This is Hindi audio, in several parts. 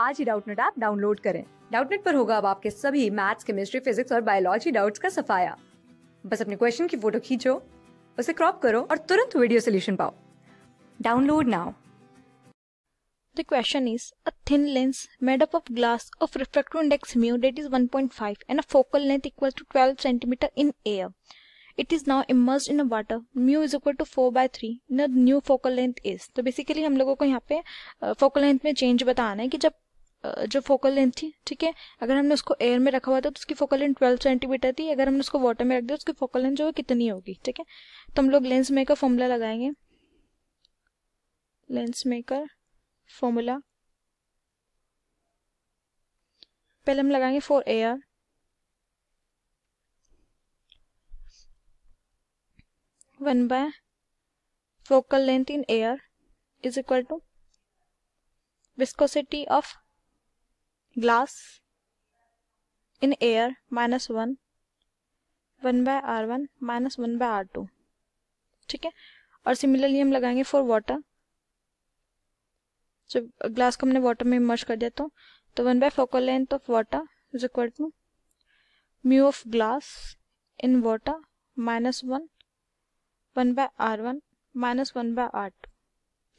आज ही डाउटनेट ऐप डाउनलोड करें डाउटनेट पर होगा अब आपके सभी मैथ्स केमिस्ट्री फिजिक्स और बायोलॉजी डाउट्स का सफाया बस अपने क्वेश्चन की फोटो खींचो उसे क्रॉप करो और तुरंत वीडियो सोल्यूशन पाओ download now The question is a thin lens made up of glass of refractive index mu that is 1.5 and a focal length equal to 12 cm in air. It is now immersed in a water. Mu is equal to 4 by 3. The new focal length is. तो so basically हम लोगों को यहाँ पे फोकल लेंथ में चेंज बताना है कि जब जो फोकल लेंथ थी ठीक है अगर हमने उसको एयर में रखा हुआ था तो उसकी फोकल लेंथ 12 सेंटीमीटर थी अगर हमने उसको वाटर में रख दिया तो उसकी फोकल लेंथ जो है कितनी होगी ठीक है तो हम लोग लेंस मेकर फॉर्मूला लगाएंगे लेंस मेकर फॉर्मूला पहले हम लगाएंगे for air one by focal length in air is equal to viscosity of glass in air minus one one by R one minus one by R two ठीक है और सिमिलरली हम लगाएंगे फॉर वाटर जब ग्लास को हमने वाटर में इमर्ज कर दिया तो तो one by focal length of water is equal to mu of glass in water minus one one by R one minus one by R two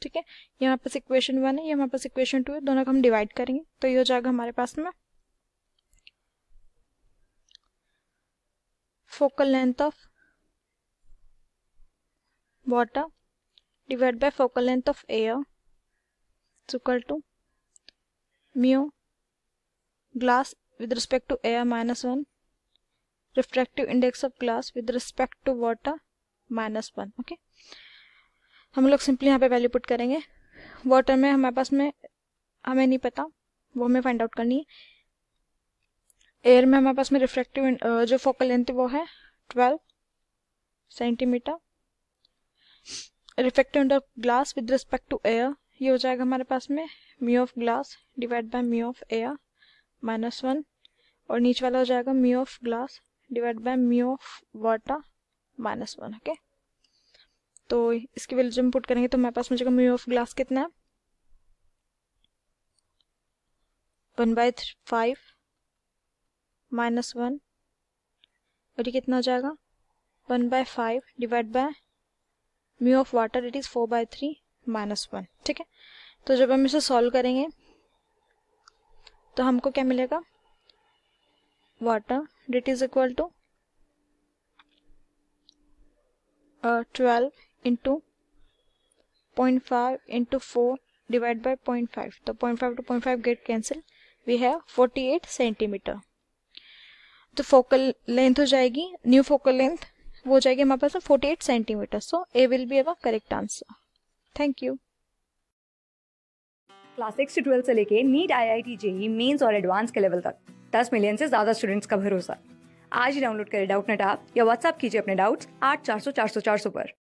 ठीक है ये हमारे पास इक्वेशन वन है ये हमारे पास इक्वेशन टू है दोनों को हम डिवाइड करेंगे तो ये हो जाएगा हमारे पास में focal length of water divide by focal length of air equal to mu glass with respect to air minus one refractive index of glass with respect to water minus one okay हम लोग सिंपली यहाँ पे वैल्यू पुट करेंगे वाटर में हमारे पास में हमें नहीं पता वो हमें फाइंड आउट करनी है एयर में हमारे पास में रिफ्रैक्टिव uh, जो फोकल लेंथ वो है twelve centimetre reflected under glass with respect to air ये हो जाएगा हमारे पास में mu of glass divide by mu of air minus one और नीचे वाला हो जाएगा mu of glass divide by mu of water minus one okay तो इसकी वैल्यू जब पुट करेंगे तो मेरे पास मुझे म्यू ऑफ ग्लास कितना है one by five minus one और ये कितना हो जाएगा one by five divide by mu of water it is four by three minus one ठीक है तो जब हम इसे सॉल्व करेंगे तो हमको क्या मिलेगा वाटर डिट is equal to twelve into point five into four divide by point five तो point five to point five get cancel we have forty eight centimetre तो फोकल लेंथ हो जाएगी न्यू फोकल लेंथ वो हो जाएगी हमारे पास forty eight centimetre so A will be our correct answer thank you class six to twelfth से लेके NEET I I T JEE mains और एडवांस के लेवल तक दस मिलियन से ज्यादा स्टूडेंट्स का भरोसा आज ही डाउनलोड करें डाउट नेट आप या व्हाट्सएप कीजिए अपने डाउट्स आठ चार सौ चार सौ चार सौ पर